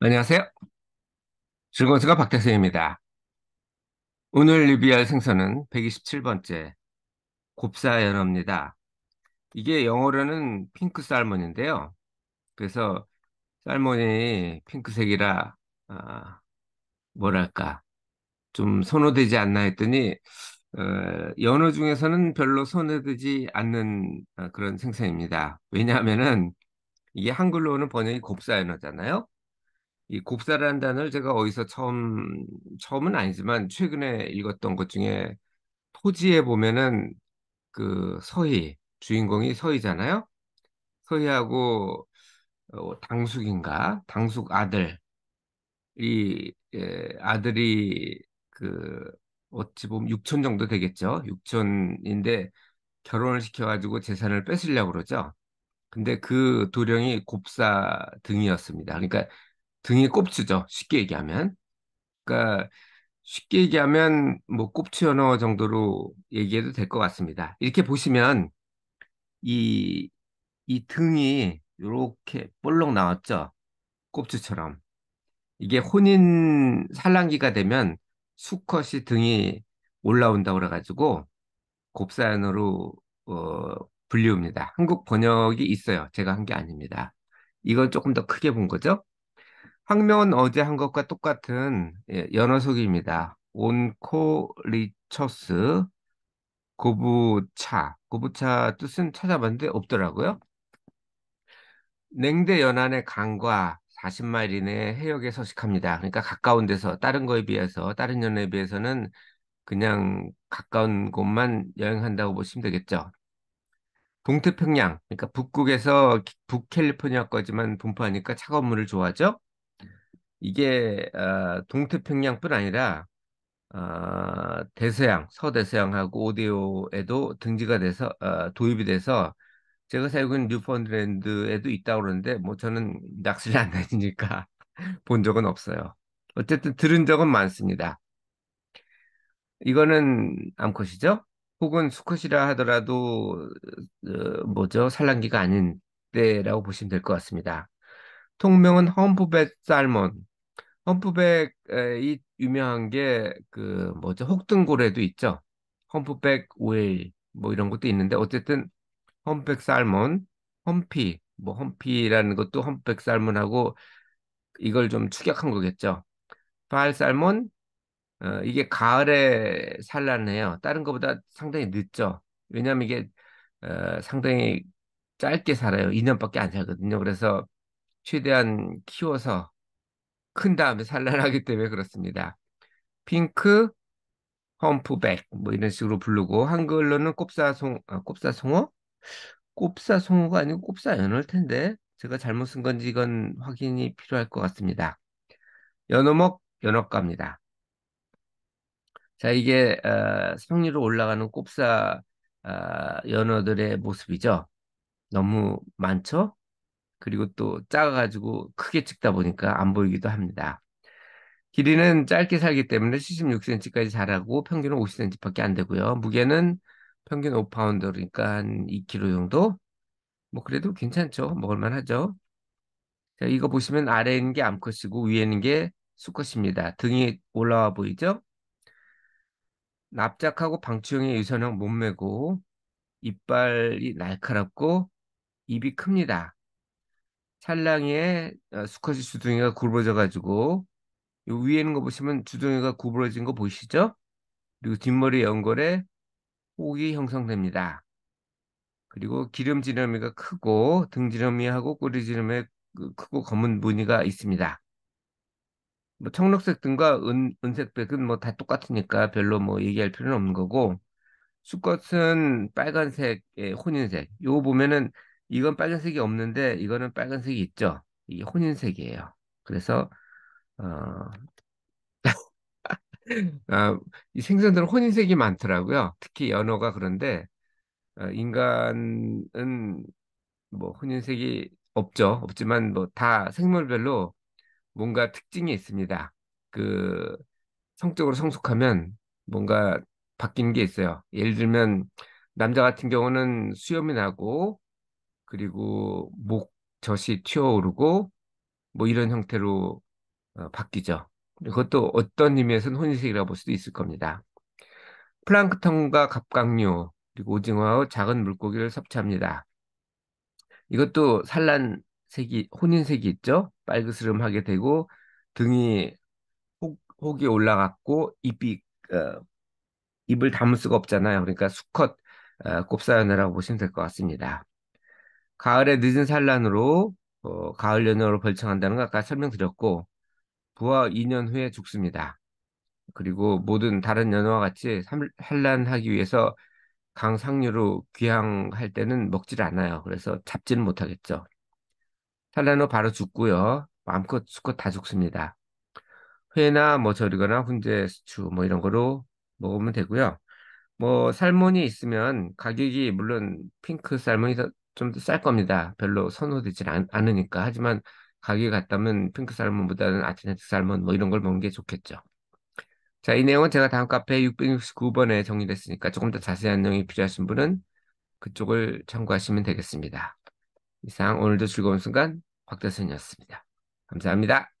안녕하세요. 즐거운 수가 박태수입니다. 오늘 리뷰할 생선은 127번째 곱사연어입니다. 이게 영어로는 핑크 살몬인데요. 그래서 살몬이 핑크색이라 아, 뭐랄까 좀 선호되지 않나 했더니 어, 연어 중에서는 별로 선호되지 않는 어, 그런 생선입니다. 왜냐하면은 이게 한글로는 번역이 곱사연어잖아요. 이 곱사라는 단어를 제가 어디서 처음 처음은 아니지만 최근에 읽었던 것 중에 토지에 보면은 그 서희 주인공이 서희잖아요. 서희하고 어, 당숙인가 당숙 아들 이 예, 아들이 그 어찌 보면 6천 정도 되겠죠. 6천인데 결혼을 시켜가지고 재산을 뺏으려고 그러죠. 근데 그 도령이 곱사 등이었습니다. 그러니까 등의 꼽추죠. 쉽게 얘기하면. 그러니까 쉽게 얘기하면 뭐 꼽추 연어 정도로 얘기해도 될 것 같습니다. 이렇게 보시면 이, 이 등이 이렇게 볼록 나왔죠. 꼽추처럼. 이게 혼인 산란기가 되면 수컷이 등이 올라온다고 그래가지고 곱사연으로 어, 분리옵니다 한국 번역이 있어요. 제가 한 게 아닙니다. 이건 조금 더 크게 본 거죠. 학명은 어제 한 것과 똑같은 예, 연어 속입니다. 온코리처스 고부차 고부차 뜻은 찾아봤는데 없더라고요. 냉대 연안의 강과 40마일 이내 해역에 서식합니다. 그러니까 가까운 데서 다른 거에 비해서 다른 연에 비해서는 그냥 가까운 곳만 여행한다고 보시면 되겠죠. 동태평양, 그러니까 북극에서 북캘리포니아까지만 분포하니까 차가운 물을 좋아하죠. 이게 어, 동태평양뿐 아니라 어, 대서양, 서대서양하고 오디오에도 등지가 돼서 어, 도입이 돼서 제가 살고 있는 뉴펀드랜드에도 있다고 그러는데 뭐 저는 낚시를 안 다니니까 본 적은 없어요. 어쨌든 들은 적은 많습니다. 이거는 암컷이죠? 혹은 수컷이라 하더라도 어, 뭐죠? 산란기가 아닌 때라고 보시면 될 것 같습니다. 통명은 험프벳 살몬, 험프백이 유명한 게 그 뭐죠 혹등고래도 있죠. 험프백 오일 뭐 이런 것도 있는데 어쨌든 험백 살몬, 험피 뭐 험피라는 것도 험백 살몬하고 이걸 좀 축약한 거겠죠. 발 살몬 어, 이게 가을에 산란해요. 다른 것보다 상당히 늦죠. 왜냐하면 이게 어, 상당히 짧게 살아요. 2년밖에 안 살거든요. 그래서 최대한 키워서 큰 다음에 산란하기 때문에 그렇습니다. 핑크 험프백 뭐 이런 식으로 부르고 한글로는 꼽사송 아, 꼽사송어 꼽사송어가 아니고 꼽사연어일 텐데 제가 잘못 쓴 건지 이건 확인이 필요할 것 같습니다. 연어먹 연어입니다자 이게 어, 성리로 올라가는 꼽사 어, 아, 연어들의 모습이죠. 너무 많죠? 그리고 또 작아가지고 크게 찍다 보니까 안 보이기도 합니다. 길이는 짧게 살기 때문에 76cm까지 자라고 평균은 50cm밖에 안 되고요. 무게는 평균 5파운드 그러니까 한 2kg 정도. 뭐 그래도 괜찮죠. 먹을만 하죠. 자, 이거 보시면 아래 있는 게 암컷이고 위에 있는 게 수컷입니다. 등이 올라와 보이죠? 납작하고 방추형의 유선형 몸매고 이빨이 날카롭고 입이 큽니다. 찰랑이에 어, 수컷이 주둥이가 굽어져 가지고 위에 있는 거 보시면 주둥이가 구부러진 거 보이시죠? 그리고 뒷머리 연골에 혹이 형성됩니다. 그리고 기름지렴이가 크고 등지렴이하고 꼬리지렴에 그 크고 검은 무늬가 있습니다. 뭐 청록색 등과 은, 은색백은 뭐 다 똑같으니까 별로 뭐 얘기할 필요는 없는 거고 수컷은 빨간색의 혼인색. 요거 보면은 이건 빨간색이 없는데 이거는 빨간색이 있죠. 이게 혼인색이에요. 그래서 어, 아, 이 생선들은 혼인색이 많더라고요. 특히 연어가 그런데 어, 인간은 뭐 혼인색이 없죠. 없지만 뭐 다 생물별로 뭔가 특징이 있습니다. 그 성적으로 성숙하면 뭔가 바뀐게 있어요. 예를 들면 남자 같은 경우는 수염이 나고 그리고 목 젖이 튀어오르고 뭐 이런 형태로 어, 바뀌죠. 그것도 어떤 의미에서는 혼인색이라고볼 수도 있을 겁니다. 플랑크톤과 갑각류 그리고 오징어와 작은 물고기를 섭취합니다. 이것도 산란색이 혼인색이 있죠. 빨그스름하게 되고 등이 혹, 혹이 올라갔고 입이 어, 입을 담을 수가 없잖아요. 그러니까 수컷 어, 곱사연이라고 보시면 될 것 같습니다. 가을의 늦은 산란으로 어, 가을 연어로 벌청한다는걸 아까 설명드렸고 부하 2년 후에 죽습니다. 그리고 모든 다른 연어와 같이 산란하기 위해서 강 상류로 귀향할 때는 먹지를 않아요. 그래서 잡지는 못하겠죠. 산란 후 바로 죽고요. 마음껏 수컷 다 죽습니다. 회나 뭐 절이거나 훈제 수추 뭐 이런 거로 먹으면 되고요. 뭐 살몬이 있으면 가격이 물론 핑크 살몬이 좀더쌀 겁니다. 별로 선호되지 않, 으니까 하지만 가게갔다면 핑크 살몬보다는 아티네틱 살몬 뭐 이런 걸 먹는 게 좋겠죠. 자, 이 내용은 제가 다음 카페 669번에 정리됐으니까 조금 더 자세한 내용이 필요하신 분은 그쪽을 참고하시면 되겠습니다. 이상 오늘도 즐거운 순간 곽대선이었습니다. 감사합니다.